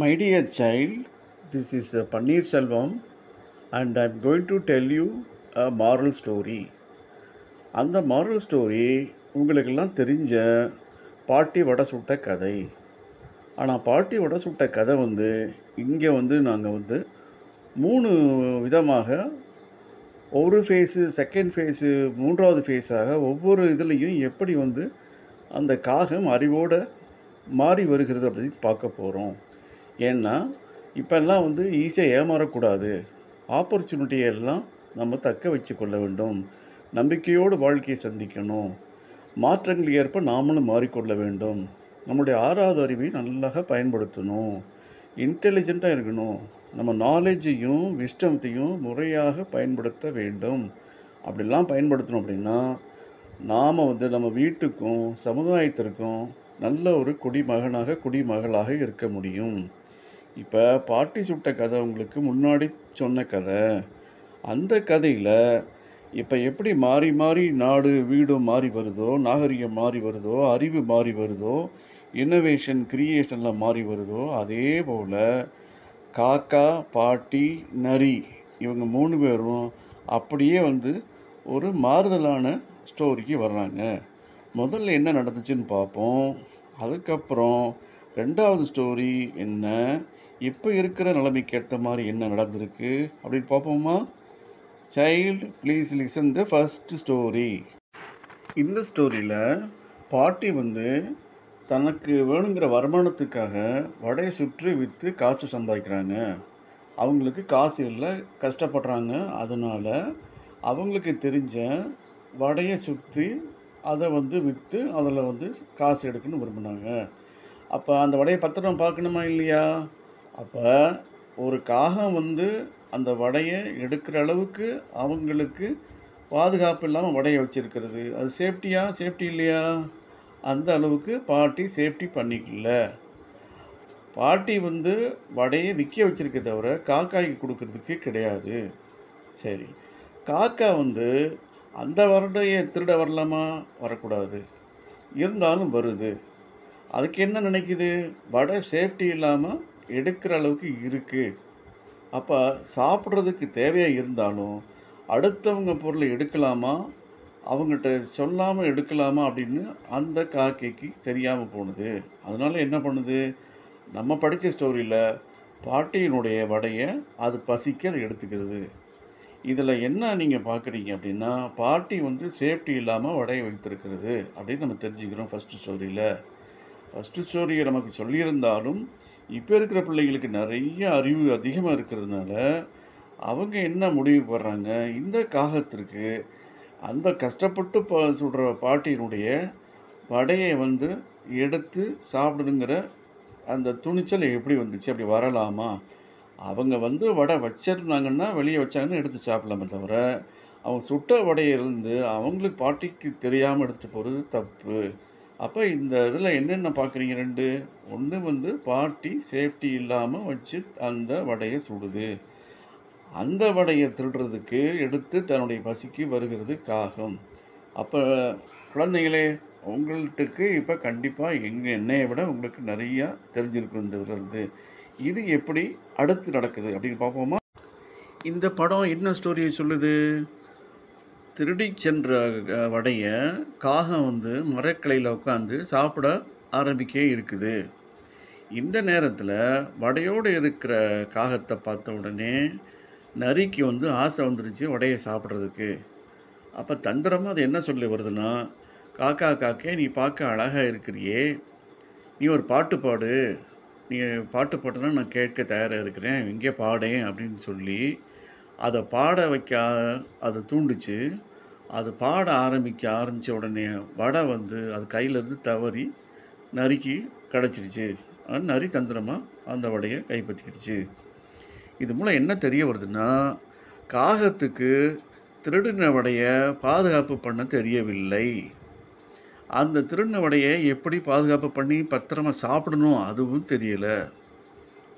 my My dear this is is Panneer Selvam and I'm going to tell you a moral story அந்த moral story உங்களுக்கெல்லாம் தெரிஞ்ச பாட்டி வடை சுட்ட கதை ஆனால் பாட்டி வடை சுட்ட கதை வந்து இங்கே வந்து நாங்கள் வந்து மூணு விதமாக ஒரு ஃபேஸு செகண்ட் ஃபேஸு மூன்றாவது ஃபேஸாக ஒவ்வொரு இதுலேயும் எப்படி வந்து அந்த காகம் அறிவோடு மாறி வருகிறது அப்படின்னு பார்க்க போகிறோம் ஏன்னா இப்போல்லாம் வந்து ஈஸியாக ஏமாறக்கூடாது ஆப்பர்ச்சுனிட்டியை எல்லாம் நம்ம தக்க வச்சு கொள்ள வேண்டும் நம்பிக்கையோடு வாழ்க்கையை சந்திக்கணும் மாற்றங்கள் ஏற்ப நாமளும் மாறிக்கொள்ள வேண்டும் நம்முடைய ஆறாவது அறிவை நல்லா பயன்படுத்தணும் இன்டெலிஜெண்ட்டாக இருக்கணும் நம்ம நாலேஜையும் விஷ்டத்தையும் முறையாக பயன்படுத்த வேண்டும் அப்படிலாம் பயன்படுத்தணும் அப்படின்னா நாம் வந்து நம்ம வீட்டுக்கும் சமுதாயத்திற்கும் நல்ல ஒரு குடிமகனாக குடிமகளாக இருக்க முடியும் இப்போ பாட்டி சுட்ட கதை உங்களுக்கு முன்னாடி சொன்ன கதை அந்த கதையில் இப்போ எப்படி மாறி மாறி நாடு வீடும் மாறி வருதோ நாகரிகம் மாறி வருதோ அறிவு மாறி வருதோ இன்னோவேஷன் கிரியேஷனில் மாறி வருதோ அதே போல் காக்கா பாட்டி நரி இவங்க மூணு பேரும் அப்படியே வந்து ஒரு மாறுதலான ஸ்டோரிக்கு வர்றாங்க முதல்ல என்ன நடந்துச்சுன்னு பார்ப்போம் அதுக்கப்புறம் ரெண்டாவது ஸ்டோரி என்ன இப்போ இருக்கிற நிலைமைக்கு ஏற்ற மாதிரி என்ன நடந்திருக்கு அப்படின்னு பார்ப்போமா child please listen the first story இந்த ஸ்டோரியில் பாட்டி வந்து தனக்கு வேணுங்கிற வருமானத்துக்காக வடையை சுற்றி விற்று காசு சம்பாதிக்கிறாங்க அவங்களுக்கு காசு இல்லை கஷ்டப்படுறாங்க அதனால் அவங்களுக்கு தெரிஞ்ச வடையை சுற்றி அதை வந்து விற்று அதில் வந்து காசு எடுக்கணும்னு விரும்பினாங்க அப்போ அந்த வடையை பத்திரம் பார்க்கணுமா இல்லையா அப்போ ஒரு காகம் வந்து அந்த வடையை எடுக்கிற அளவுக்கு அவங்களுக்கு பாதுகாப்பு இல்லாமல் வடையை வச்சுருக்கிறது அது சேஃப்டியா சேஃப்டி இல்லையா அந்த அளவுக்கு பாட்டி சேஃப்டி பண்ணிக்கல பாட்டி வந்து வடையை விற்க வச்சுருக்க தவிர காக்காய்க்கு கொடுக்கறதுக்கு கிடையாது சரி காக்கா வந்து அந்த வருடையை திருட வரலாமா வரக்கூடாது இருந்தாலும் வருது அதுக்கு என்ன நினைக்குது வடை சேஃப்டி இல்லாமல் எடுக்கிற அளவுக்கு இருக்குது அப்போ சாப்பிட்றதுக்கு தேவையாக இருந்தாலும் அடுத்தவங்க பொருளை எடுக்கலாமா அவங்ககிட்ட சொல்லாமல் எடுக்கலாமா அப்படின்னு அந்த காக்கைக்கு தெரியாமல் போனது அதனால் என்ன பண்ணுது நம்ம படித்த ஸ்டோரியில் பாட்டியினுடைய வடையை அது பசிக்க அதை எடுத்துக்கிறது இதில் என்ன நீங்கள் பார்க்குறீங்க அப்படின்னா பாட்டி வந்து சேஃப்டி இல்லாமல் வடையை வைத்திருக்கிறது அப்படின்னு நம்ம தெரிஞ்சுக்கிறோம் ஃபஸ்ட்டு ஸ்டோரியில் ஃபஸ்ட்டு ஸ்டோரியை நமக்கு சொல்லியிருந்தாலும் இப்போ இருக்கிற பிள்ளைங்களுக்கு நிறைய அறிவு அதிகமாக இருக்கிறதுனால அவங்க என்ன முடிவு படுறாங்க இந்த காகத்திற்கு அந்த கஷ்டப்பட்டு பா சொல்கிற பாட்டியினுடைய படையை வந்து எடுத்து சாப்பிடுங்கிற அந்த துணிச்சல் எப்படி வந்துச்சு அப்படி வரலாமா அவங்க வந்து வடை வச்சிருந்தாங்கன்னா வெளியே வச்சாங்கன்னு எடுத்து சாப்பிடலாமே தவிர அவங்க சுட்ட வடையிலிருந்து அவங்களுக்கு பாட்டிக்கு தெரியாமல் எடுத்துகிட்டு போகிறது தப்பு அப்போ இந்த இதில் என்னென்ன பார்க்குறீங்க ரெண்டு ஒன்று வந்து பாட்டி சேஃப்டி இல்லாமல் வச்சு அந்த வடையை சுடுது அந்த வடையை திருடுறதுக்கு எடுத்து தன்னுடைய பசிக்கு வருகிறது காகம் அப்போ குழந்தைங்களே உங்கள்கிட்டக்கு இப்போ கண்டிப்பாக எங்கள் என்னையை விட உங்களுக்கு நிறையா தெரிஞ்சிருக்கு இந்த இருந்து இது எப்படி அடுத்து நடக்குது அப்படின்னு பார்ப்போமா இந்த படம் என்ன ஸ்டோரியை சொல்லுது திருடி சென்ற வடையை காகம் வந்து மரக்கிளையில் உட்காந்து சாப்பிட ஆரம்பிக்க இருக்குது இந்த நேரத்தில் வடையோடு இருக்கிற காகத்தை பார்த்த உடனே நரிக்கு வந்து ஆசை வந்துருச்சு வடையை சாப்பிட்றதுக்கு அப்போ தந்திரமாக அது என்ன சொல்லி வருதுன்னா காக்கா காக்கே நீ பார்க்க அழகாக இருக்கிறியே நீ ஒரு பாட்டு பாடு நீ பாட்டு பாட்டுனா நான் கேட்க தயாராக இருக்கிறேன் இங்கே பாடேன் அப்படின்னு சொல்லி அதை பாட வைக்க அதை தூண்டுச்சு அது பாட ஆரம்பிக்க ஆரம்பித்த உடனே வடை வந்து அது கையிலேருந்து தவறி நறுக்கி கிடச்சிடுச்சு நரி தந்திரமாக அந்த வடையை கைப்பற்றிக்கிடுச்சு இது மூலம் என்ன தெரிய வருதுன்னா காகத்துக்கு திருடின வடையை பாதுகாப்பு பண்ண தெரியவில்லை அந்த திருடின வடையை எப்படி பாதுகாப்பு பண்ணி பத்திரமாக சாப்பிடணும் அதுவும் தெரியலை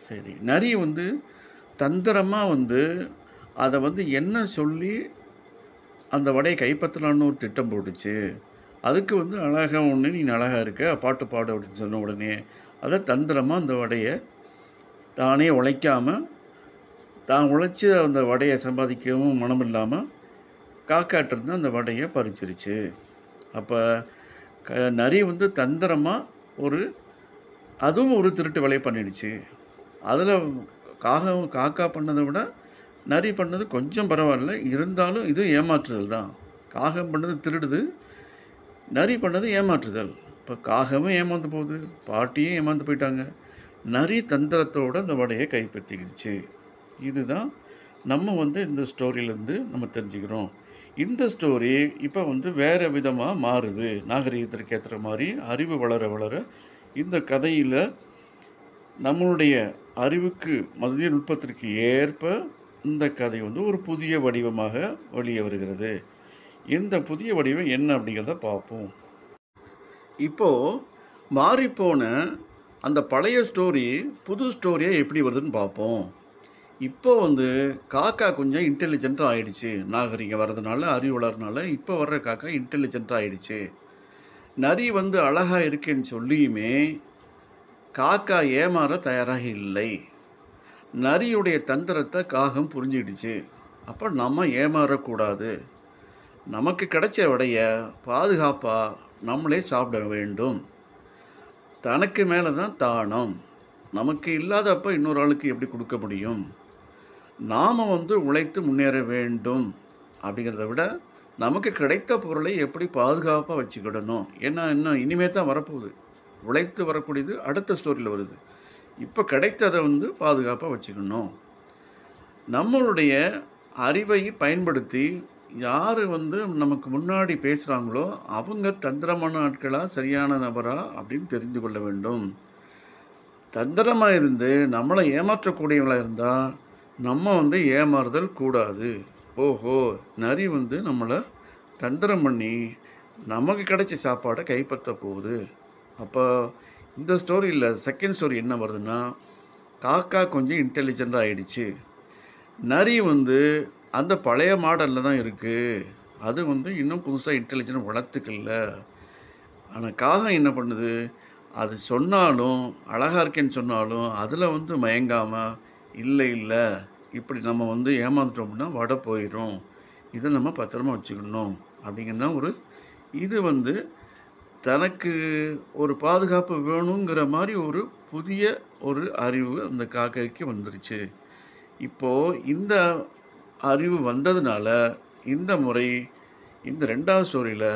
சரி நரி வந்து தந்திரமாக வந்து அதை வந்து என்ன சொல்லி அந்த வடையை கைப்பற்றலான்னு ஒரு திட்டம் போட்டுச்சு அதுக்கு வந்து அழகாக ஒன்று நீ அழகாக இருக்க பாட்டு பாடு அப்படின்னு சொன்ன உடனே அதை தந்திரமாக அந்த வடையை தானே உழைக்காமல் தான் உழைச்சி அந்த வடையை சம்பாதிக்கவும் மனம் இல்லாமல் காக்காட்டிருந்து அந்த வடையை பறிச்சிருச்சு அப்போ க நரி வந்து தந்திரமாக ஒரு அதுவும் ஒரு திருட்டு வேலையை பண்ணிடுச்சு அதில் காக காக்கா பண்ணதை விட நரி பண்ணது கொஞ்சம் பரவாயில்ல இருந்தாலும் இது ஏமாற்றுதல் தான் காகம் பண்ணது திருடுது நரி பண்ணது ஏமாற்றுதல் இப்போ காகமும் ஏமாந்து போகுது பாட்டியும் ஏமாந்து போயிட்டாங்க நரி தந்திரத்தோடு அந்த வடையை கைப்பற்றிக்கிடுச்சு இதுதான் நம்ம வந்து இந்த ஸ்டோரியிலேருந்து நம்ம தெரிஞ்சுக்கிறோம் இந்த ஸ்டோரி இப்போ வந்து வேறு விதமாக மாறுது நாகரிகத்திற்கு ஏற்றுற மாதிரி அறிவு வளர வளர இந்த கதையில் நம்மளுடைய அறிவுக்கு மதிய நுட்பத்திற்கு ஏற்ப இந்த கதை வந்து ஒரு புதிய வடிவமாக வெளியே வருகிறது இந்த புதிய வடிவம் என்ன அப்படிங்கிறத பார்ப்போம் இப்போது மாறிப்போன அந்த பழைய ஸ்டோரி புது ஸ்டோரியாக எப்படி வருதுன்னு பார்ப்போம் இப்போ வந்து காக்கா கொஞ்சம் இன்டெலிஜென்ட்டாக ஆகிடுச்சு நாகரிகம் வர்றதுனால அறிவு வளர்றதுனால இப்போ வர்ற காக்கா இன்டெலிஜென்ட்டாக ஆகிடுச்சு நரி வந்து அழகாக இருக்குன்னு சொல்லியுமே காக்கா ஏமாற தயாராக இல்லை நரியுடைய தந்திரத்தை காகம் புரிஞ்சுக்கிடுச்சு அப்போ நம்ம ஏமாறக்கூடாது நமக்கு கிடைச்ச விடைய பாதுகாப்பாக நம்மளே சாப்பிட வேண்டும் தனக்கு மேலே தான் தானம் நமக்கு இல்லாதப்ப இன்னொரு ஆளுக்கு எப்படி கொடுக்க முடியும் நாம் வந்து உழைத்து முன்னேற வேண்டும் அப்படிங்கிறத விட நமக்கு கிடைத்த பொருளை எப்படி பாதுகாப்பாக வச்சுக்கிடணும் ஏன்னா இன்னும் இனிமேல் தான் வரப்போகுது உழைத்து வரக்கூடியது அடுத்த ஸ்டோரியில் வருது இப்போ கிடைத்ததை வந்து பாதுகாப்பாக வச்சுக்கணும் நம்மளுடைய அறிவை பயன்படுத்தி யார் வந்து நமக்கு முன்னாடி பேசுகிறாங்களோ அவங்க தந்திரமான ஆட்களாக சரியான நபரா அப்படின்னு தெரிந்து கொள்ள வேண்டும் தந்திரமாக இருந்து நம்மளை ஏமாற்றக்கூடியவங்களாக இருந்தால் நம்ம வந்து ஏமாறுதல் கூடாது ஓஹோ நரி வந்து நம்மளை தந்திரம் பண்ணி நமக்கு கிடைச்ச சாப்பாடை கைப்பற்ற போகுது அப்போ இந்த ஸ்டோரியில் செகண்ட் ஸ்டோரி என்ன வருதுன்னா காக்கா கொஞ்சம் இன்டெலிஜென்ட்டாக ஆகிடுச்சு நரி வந்து அந்த பழைய மாடலில் தான் இருக்குது அது வந்து இன்னும் புதுசாக இன்டெலிஜென்ட் வளர்த்துக்கல ஆனால் காகம் என்ன பண்ணுது அது சொன்னாலும் அழகாக இருக்கேன்னு சொன்னாலும் அதில் வந்து மயங்காமல் இல்லை இல்லை இப்படி நம்ம வந்து ஏமாந்துட்டோம்னா வடை போயிடும் இதை நம்ம பத்திரமா வச்சுக்கணும் அப்படிங்கிறதான் ஒரு இது வந்து தனக்கு ஒரு பாதுகாப்பு வேணுங்கிற மாதிரி ஒரு புதிய ஒரு அறிவு அந்த காக்கைக்கு வந்துருச்சு இப்போது இந்த அறிவு வந்ததுனால இந்த முறை இந்த ரெண்டாவது ஸ்டோரியில்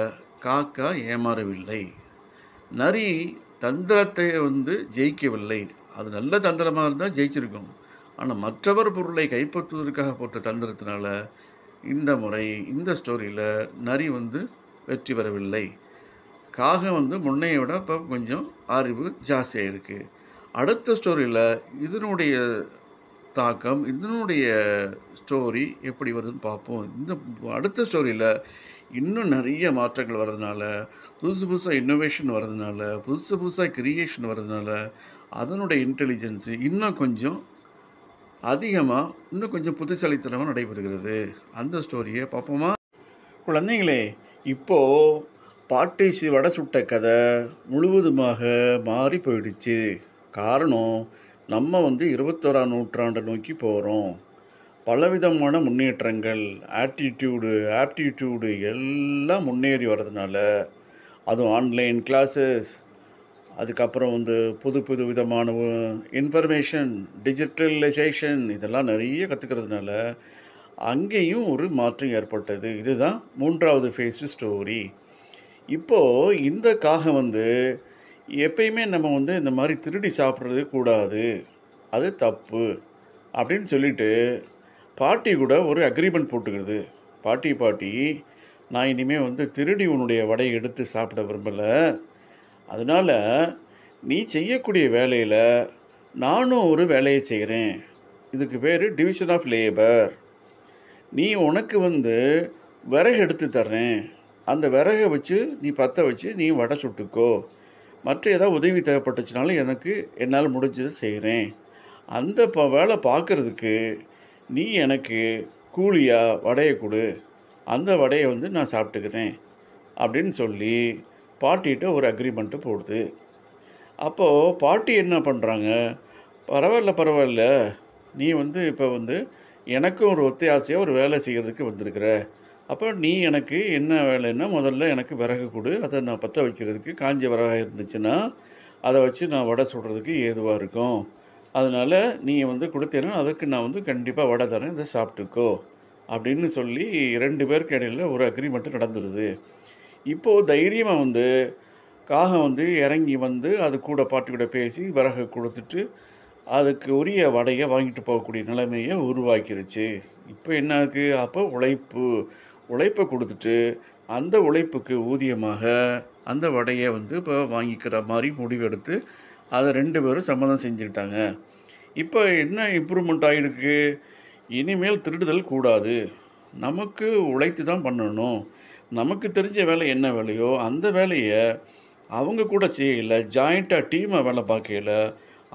காக்கா ஏமாறவில்லை நரி தந்திரத்தை வந்து ஜெயிக்கவில்லை அது நல்ல தந்திரமாக இருந்தால் ஜெயிச்சிருக்கும் ஆனால் மற்றவர் பொருளை கைப்பற்றுவதற்காக போட்ட தந்திரத்தினால இந்த முறை இந்த ஸ்டோரியில் நரி வந்து வெற்றி பெறவில்லை காகம் வந்து முன்னைய விட இப்போ கொஞ்சம் அறிவு ஜாஸ்தியாக இருக்குது அடுத்த ஸ்டோரியில் இதனுடைய தாக்கம் இதனுடைய ஸ்டோரி எப்படி வருதுன்னு பார்ப்போம் இந்த அடுத்த ஸ்டோரியில் இன்னும் நிறைய மாற்றங்கள் வர்றதுனால புதுசு புதுசாக இன்னோவேஷன் வர்றதுனால புதுசு புதுசாக கிரியேஷன் வர்றதுனால அதனுடைய இன்டெலிஜென்ஸு இன்னும் கொஞ்சம் அதிகமாக இன்னும் கொஞ்சம் புத்திசாலித்தனமாக நடைபெறுகிறது அந்த ஸ்டோரியை பார்ப்போமா குழந்தைங்களே இப்போது பாட்டேசி வடை சுட்ட கதை முழுவதுமாக மாறி போயிடுச்சு காரணம் நம்ம வந்து இருபத்தோராம் நூற்றாண்டை நோக்கி போகிறோம் பலவிதமான முன்னேற்றங்கள் ஆட்டிடியூடு ஆப்டிடியூடு எல்லாம் முன்னேறி வர்றதுனால அதுவும் ஆன்லைன் கிளாஸஸ் அதுக்கப்புறம் வந்து புது புது விதமான இன்ஃபர்மேஷன் டிஜிட்டலைசேஷன் இதெல்லாம் நிறைய கற்றுக்கிறதுனால அங்கேயும் ஒரு மாற்றம் ஏற்பட்டது இதுதான் மூன்றாவது ஃபேஸு ஸ்டோரி இப்போது இந்த காகம் வந்து எப்பயுமே நம்ம வந்து இந்த மாதிரி திருடி சாப்பிட்றது கூடாது அது தப்பு அப்படின்னு சொல்லிட்டு பாட்டி கூட ஒரு அக்ரிமெண்ட் போட்டுக்கிறது பாட்டி பாட்டி நான் இனிமேல் வந்து திருடி உன்னுடைய வடையை எடுத்து சாப்பிட விரும்பலை அதனால் நீ செய்யக்கூடிய வேலையில் நானும் ஒரு வேலையை செய்கிறேன் இதுக்கு பேர் டிவிஷன் ஆஃப் லேபர் நீ உனக்கு வந்து விறகு எடுத்து தர்றேன் அந்த விறகை வச்சு நீ பற்ற வச்சு நீ வடை சுட்டுக்கோ மற்ற ஏதாவது உதவி தேவைப்பட்டுச்சுனாலும் எனக்கு என்னால் முடிஞ்சதை செய்கிறேன் அந்த ப வேலை பார்க்குறதுக்கு நீ எனக்கு கூலியாக வடையை கொடு அந்த வடையை வந்து நான் சாப்பிட்டுக்கிறேன் அப்படின்னு சொல்லி பாட்டிகிட்ட ஒரு அக்ரிமெண்ட்டு போடுது அப்போது பாட்டி என்ன பண்ணுறாங்க பரவாயில்ல பரவாயில்ல நீ வந்து இப்போ வந்து எனக்கும் ஒரு ஒத்தையாசையாக ஒரு வேலை செய்கிறதுக்கு வந்திருக்கிற அப்போ நீ எனக்கு என்ன வேலைன்னா முதல்ல எனக்கு விறகு கொடு அதை நான் பற்ற வைக்கிறதுக்கு காஞ்ச விறகாக இருந்துச்சுன்னா அதை வச்சு நான் வடை சுடுறதுக்கு ஏதுவாக இருக்கும் அதனால் நீ வந்து கொடுத்தேன்னா அதுக்கு நான் வந்து கண்டிப்பாக வடை தரேன் இதை சாப்பிட்டுக்கோ அப்படின்னு சொல்லி ரெண்டு பேருக்கு இடையில் ஒரு அக்ரிமெண்ட்டு நடந்துடுது இப்போது தைரியமாக வந்து காகம் வந்து இறங்கி வந்து அது கூட கூட பேசி விறகு கொடுத்துட்டு அதுக்கு உரிய வடையை வாங்கிட்டு போகக்கூடிய நிலைமையை உருவாக்கிருச்சு இப்போ என்ன இருக்குது அப்போ உழைப்பு உழைப்பை கொடுத்துட்டு அந்த உழைப்புக்கு ஊதியமாக அந்த வடையை வந்து இப்போ வாங்கிக்கிற மாதிரி முடிவெடுத்து அதை ரெண்டு பேரும் சம்மதம் செஞ்சுக்கிட்டாங்க இப்போ என்ன இம்ப்ரூவ்மெண்ட் ஆகிருக்கு இனிமேல் திருடுதல் கூடாது நமக்கு உழைத்து தான் பண்ணணும் நமக்கு தெரிஞ்ச வேலை என்ன வேலையோ அந்த வேலையை அவங்க கூட செய்யலை ஜாயிண்ட்டாக டீமை வேலை பார்க்கல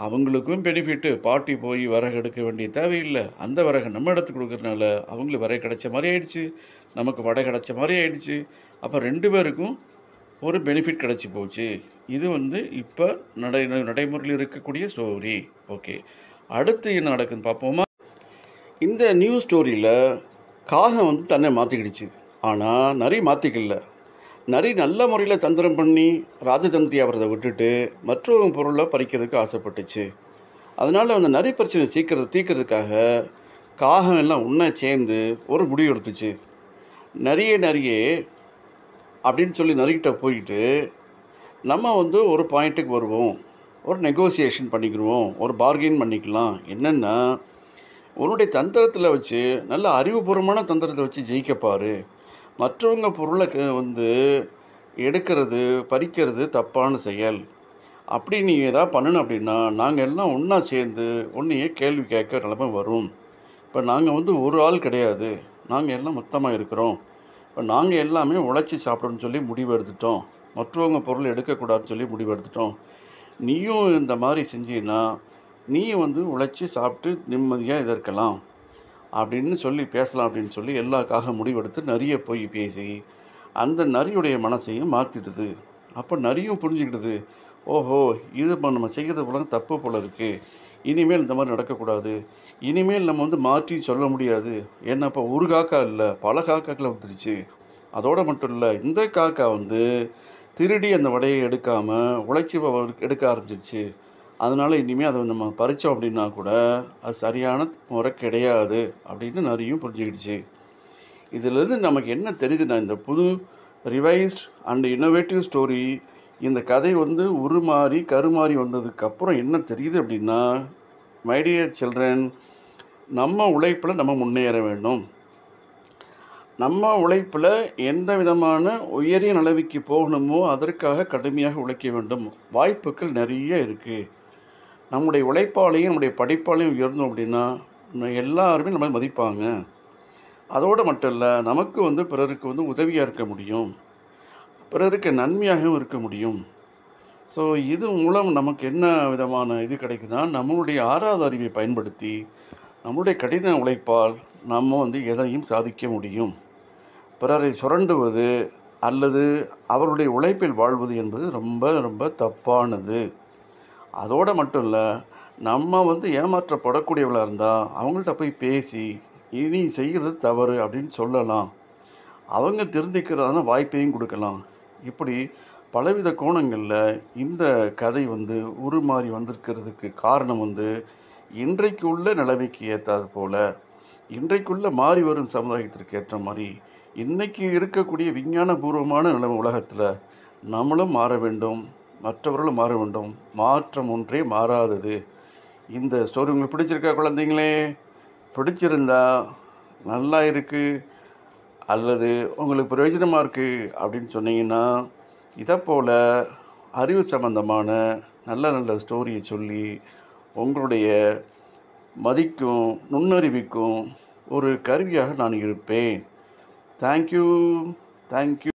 அவங்களுக்கும் பெனிஃபிட்டு பாட்டி போய் விறகு எடுக்க வேண்டிய தேவையில்லை அந்த விறகு நம்ம எடுத்து கொடுக்குறதுனால அவங்களுக்கு விறகு கிடைச்ச மாதிரி ஆயிடுச்சு நமக்கு வடை கிடச்ச மாதிரி ஆயிடுச்சு அப்போ ரெண்டு பேருக்கும் ஒரு பெனிஃபிட் கிடச்சி போச்சு இது வந்து இப்போ நடை நடைமுறையில் இருக்கக்கூடிய ஸ்டோரி ஓகே அடுத்து என்ன நடக்குதுன்னு பார்ப்போமா இந்த நியூ ஸ்டோரியில் காகம் வந்து தன்னை மாற்றிக்கிடுச்சு ஆனால் நரி மாற்றிக்கல நரி நல்ல முறையில் தந்திரம் பண்ணி ராஜதந்திரி அவரதை விட்டுட்டு மற்றொரு பொருளை பறிக்கிறதுக்கு ஆசைப்பட்டுச்சு அதனால் அந்த நரி பிரச்சனை சீக்கிரத்தை தீர்க்கறதுக்காக காகம் எல்லாம் ஒன்றா சேர்ந்து ஒரு முடிவு எடுத்துச்சு நிறைய நிறைய அப்படின்னு சொல்லி நிறைகிட்ட போயிட்டு நம்ம வந்து ஒரு பாயிண்ட்டுக்கு வருவோம் ஒரு நெகோசியேஷன் பண்ணிக்கிடுவோம் ஒரு பார்கெயின் பண்ணிக்கலாம் என்னென்னா உன்னுடைய தந்திரத்தில் வச்சு நல்ல அறிவுபூர்வமான தந்திரத்தை வச்சு ஜெயிக்கப்பார் மற்றவங்க பொருளை வந்து எடுக்கிறது பறிக்கிறது தப்பான செயல் அப்படி நீ எதாவது பண்ணணும் அப்படின்னா நாங்கள் எல்லாம் ஒன்றா சேர்ந்து ஒன்றையே கேள்வி கேட்க நிலமை வரும் இப்போ நாங்கள் வந்து ஒரு ஆள் கிடையாது நாங்கள் எல்லாம் மொத்தமாக இருக்கிறோம் இப்போ நாங்கள் எல்லாமே உழைச்சி சாப்பிடணும்னு சொல்லி முடிவு எடுத்துட்டோம் மற்றவங்க பொருள் எடுக்கக்கூடாதுன்னு சொல்லி முடிவு எடுத்துட்டோம் நீயும் இந்த மாதிரி செஞ்சீன்னா நீ வந்து உழைச்சி சாப்பிட்டு நிம்மதியாக இதை இருக்கலாம் அப்படின்னு சொல்லி பேசலாம் அப்படின்னு சொல்லி எல்லாக்காக முடிவெடுத்து நிறைய போய் பேசி அந்த நரியுடைய மனசையும் மாற்றிடுது அப்போ நரியும் புரிஞ்சுக்கிடுது ஓஹோ இது இப்போ நம்ம செய்கிறது போல தப்பு போல் இருக்குது இனிமேல் இந்த மாதிரி நடக்கக்கூடாது இனிமேல் நம்ம வந்து மாற்றி சொல்ல முடியாது ஏன்னா இப்போ ஒரு காக்கா இல்லை பல காக்காக்களை வந்துருச்சு அதோடு மட்டும் இல்லை இந்த காக்கா வந்து திருடி அந்த வடையை எடுக்காமல் உழைச்சி எடுக்க ஆரம்பிச்சிருச்சு அதனால் இனிமேல் அதை நம்ம பறித்தோம் அப்படின்னா கூட அது சரியான முறை கிடையாது அப்படின்னு நிறையும் புரிஞ்சுக்கிடுச்சு இதிலேருந்து நமக்கு என்ன தெரியுதுன்னா இந்த புது ரிவைஸ்ட் அண்ட் இன்னோவேட்டிவ் ஸ்டோரி இந்த கதை வந்து உருமாறி கருமாறி வந்ததுக்கப்புறம் என்ன தெரியுது அப்படின்னா மை டியர் சில்ட்ரன் நம்ம உழைப்பில் நம்ம முன்னேற வேண்டும் நம்ம உழைப்பில் எந்த விதமான உயரிய நிலவிக்கு போகணுமோ அதற்காக கடுமையாக உழைக்க வேண்டும் வாய்ப்புகள் நிறைய இருக்குது நம்முடைய உழைப்பாலையும் நம்முடைய படிப்பாலையும் உயர்ந்தோம் அப்படின்னா எல்லாருமே நம்ம மதிப்பாங்க அதோடு மட்டும் இல்லை நமக்கு வந்து பிறருக்கு வந்து உதவியாக இருக்க முடியும் பிறருக்கு நன்மையாகவும் இருக்க முடியும் ஸோ இது மூலம் நமக்கு என்ன விதமான இது கிடைக்குதுன்னா நம்மளுடைய ஆறாவது அறிவை பயன்படுத்தி நம்மளுடைய கடின உழைப்பால் நம்ம வந்து எதையும் சாதிக்க முடியும் பிறரை சுரண்டுவது அல்லது அவருடைய உழைப்பில் வாழ்வது என்பது ரொம்ப ரொம்ப தப்பானது அதோடு மட்டும் இல்லை நம்ம வந்து ஏமாற்றப்படக்கூடியவளாக இருந்தால் அவங்கள்ட்ட போய் பேசி இனி செய்கிறது தவறு அப்படின்னு சொல்லலாம் அவங்க திருந்திக்கிறதான வாய்ப்பையும் கொடுக்கலாம் இப்படி பலவித கோணங்களில் இந்த கதை வந்து உருமாறி வந்திருக்கிறதுக்கு காரணம் வந்து இன்றைக்கு உள்ள நிலைமைக்கு ஏற்றாது போல் இன்றைக்குள்ள மாறி வரும் சமுதாயத்திற்கு ஏற்ற மாதிரி இன்றைக்கி இருக்கக்கூடிய விஞ்ஞானபூர்வமான நிலைமை உலகத்தில் நம்மளும் மாற வேண்டும் மற்றவர்களும் மாற வேண்டும் மாற்றம் ஒன்றே மாறாதது இந்த ஸ்டோரி உங்களுக்கு பிடிச்சிருக்கா குழந்தைங்களே பிடிச்சிருந்தா நல்லா இருக்குது அல்லது உங்களுக்கு பிரயோஜனமாக இருக்குது அப்படின்னு சொன்னீங்கன்னா இதை போல் அறிவு சம்பந்தமான நல்ல நல்ல ஸ்டோரியை சொல்லி உங்களுடைய மதிக்கும் நுண்ணறிவிக்கும் ஒரு கருவியாக நான் இருப்பேன் தேங்க்யூ தேங்க்யூ